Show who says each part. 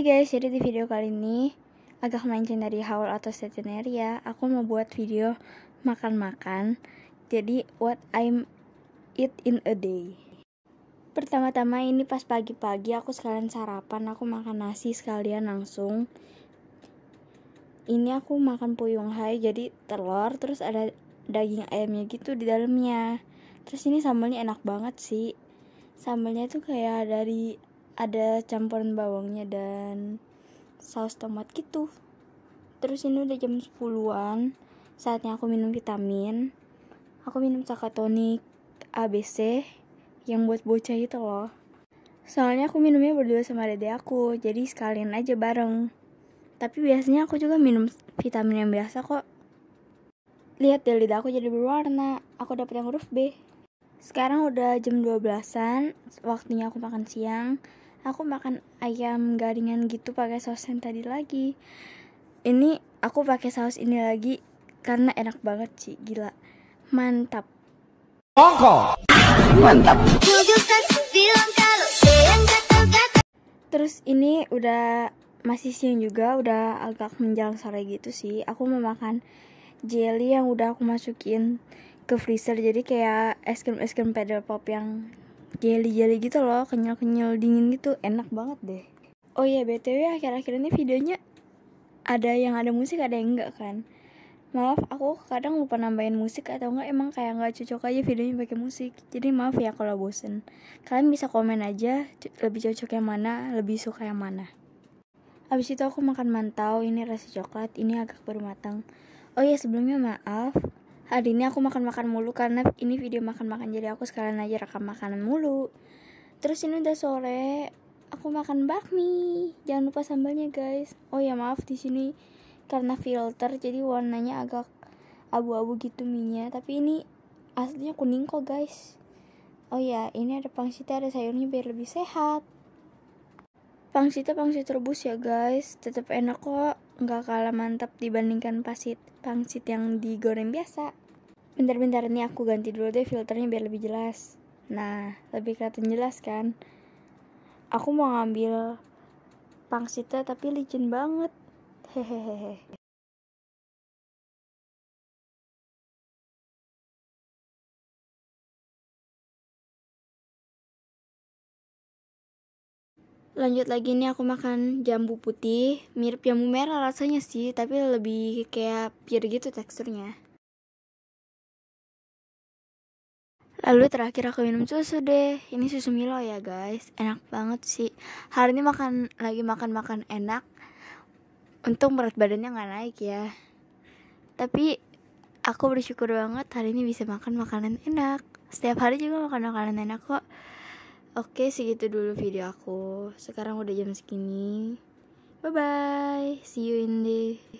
Speaker 1: Hai guys, jadi di video kali ini agak melenceng dari haul atau ya. aku mau buat video makan-makan. Jadi what I'm eat in a day. Pertama-tama ini pas pagi-pagi aku sekalian sarapan, aku makan nasi sekalian langsung. Ini aku makan puyung hai, jadi telur terus ada daging ayamnya gitu di dalamnya. Terus ini sambalnya enak banget sih. Sambalnya tuh kayak dari ada campuran bawangnya dan saus tomat gitu terus ini udah jam 10-an saatnya aku minum vitamin aku minum sakatonik ABC yang buat bocah itu loh soalnya aku minumnya berdua sama dede aku jadi sekalian aja bareng tapi biasanya aku juga minum vitamin yang biasa kok lihat deh lidah aku jadi berwarna aku dapet yang huruf B sekarang udah jam 12-an, waktunya aku makan siang aku makan ayam garingan gitu pakai saus yang tadi lagi ini aku pakai saus ini lagi karena enak banget sih gila mantap Mongko mantap terus ini udah masih siang juga udah agak menjelang sore gitu sih aku mau makan jelly yang udah aku masukin ke freezer jadi kayak es krim es krim pedal pop yang jeli-jeli gitu loh, kenyal-kenyal dingin gitu, enak banget deh. Oh iya, BTW akhir-akhir ini videonya ada yang ada musik, ada yang enggak kan? Maaf, aku kadang lupa nambahin musik atau enggak emang kayak nggak cocok aja videonya pakai musik. Jadi maaf ya kalau bosen. Kalian bisa komen aja lebih cocok yang mana, lebih suka yang mana. Abis itu aku makan mantau, ini rasa coklat, ini agak baru matang. Oh iya sebelumnya maaf, Hari ini aku makan-makan mulu karena ini video makan-makan jadi aku sekalian aja rekam makanan mulu. Terus ini udah sore, aku makan bakmi. Jangan lupa sambalnya guys. Oh ya maaf di sini karena filter jadi warnanya agak abu-abu gitu minyak. Tapi ini aslinya kuning kok guys. Oh ya ini ada pangsitnya ada sayurnya biar lebih sehat. Pangsitnya pangsit rebus ya guys, tetap enak kok, nggak kalah mantap dibandingkan pasit pangsit yang digoreng biasa bentar-bentar ini aku ganti dulu deh filternya biar lebih jelas nah lebih kelihatan jelas kan aku mau ngambil pangsitnya tapi licin banget hehehe lanjut lagi ini aku makan jambu putih mirip jambu merah rasanya sih tapi lebih kayak pir gitu teksturnya Lalu terakhir aku minum susu deh. Ini susu Milo ya guys. Enak banget sih. Hari ini makan lagi makan-makan enak. Untung berat badannya nggak naik ya. Tapi aku bersyukur banget hari ini bisa makan makanan enak. Setiap hari juga makan makanan enak kok. Oke segitu dulu video aku. Sekarang udah jam segini. Bye bye. See you in the